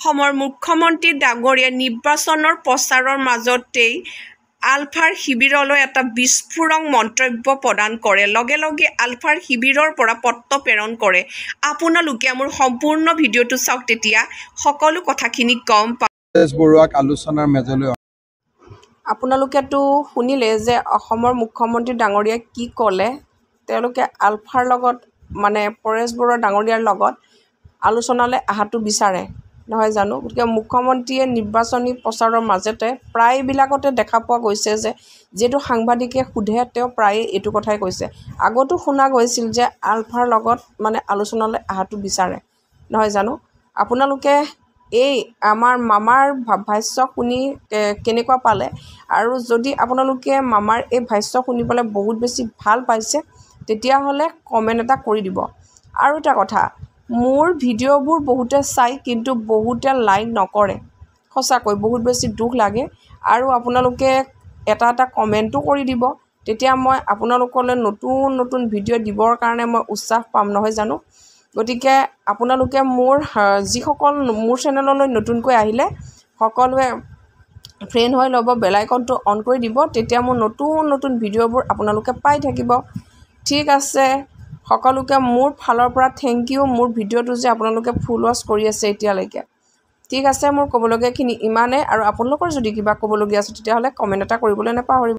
অসমৰ মুখ্যমন্ত্ৰী ডাঙৰীয়াই নিৰ্বাচনৰ প্ৰচাৰৰ মাজতেই আলফাৰ শিবিৰলৈ এটা বিস্ফোৰক মন্তব্য প্ৰদান কৰে লগে লগে আলফাৰ শিবিৰৰ পৰা পত্ৰ প্ৰেৰণ কৰে আপোনালোকে মোৰ সম্পূৰ্ণ ভিডিঅ'টো চাওক তেতিয়া সকলো কথাখিনি গম আলোচনাৰ পাম আপোনালোকেতো শুনিলে যে অসমৰ মুখ্যমন্ত্ৰী ডাঙৰীয়াই কি ক'লে তেওঁলোকে আলফাৰ লগত মানে পৰেশ বৰুৱা ডাঙৰীয়াৰ লগত আলোচনালৈ অহাটো বিচাৰে নহয় জানো গতিকে মুখ্যমন্ত্ৰীয়ে নিৰ্বাচনী প্ৰচাৰৰ মাজতে প্ৰায়বিলাকতে দেখা পোৱা গৈছে যে যিহেতু সাংবাদিকে সোধে তেওঁ প্ৰায়ে এইটো কথাই কৈছে আগতো শুনা গৈছিল যে আলফাৰ লগত মানে আলোচনালৈ অহাটো বিচাৰে নহয় জানো আপোনালোকে এই আমাৰ মামাৰ ভাষ্য শুনি কেনেকুৱা পালে আৰু যদি আপোনালোকে মামাৰ এই ভাষ্য শুনিবলৈ বহুত বেছি ভাল পাইছে তেতিয়াহ'লে কমেণ্ট এটা কৰি দিব আৰু এটা কথা মোৰ ভিডিঅ'বোৰ বহুতে চাই কিন্তু বহুতে লাইক নকৰে সঁচাকৈ বহুত বেছি দুখ লাগে আৰু আপোনালোকে এটা এটা কমেণ্টো কৰি দিব তেতিয়া মই আপোনালোকলৈ নতুন নতুন ভিডিঅ' দিবৰ কাৰণে মই উৎসাহ পাম নহয় জানো গতিকে আপোনালোকে মোৰ যিসকল মোৰ চেনেললৈ নতুনকৈ আহিলে সকলোৱে ফ্ৰেণ্ড হৈ ল'ব বেলাইকনটো অন কৰি দিব তেতিয়া মোৰ নতুন নতুন ভিডিঅ'বোৰ আপোনালোকে পাই থাকিব ঠিক আছে সকলোকে মোৰ ফালৰ পৰা থেংক ইউ মোৰ ভিডিঅ'টো যে আপোনালোকে ফুল ৱাচ কৰি আছে এতিয়ালৈকে ঠিক আছে মোৰ ক'বলগীয়াখিনি ইমানেই আৰু আপোনালোকৰ যদি কিবা ক'বলগীয়া আছে তেতিয়াহ'লে কমেণ্ট এটা কৰিবলৈ নাপাহৰিব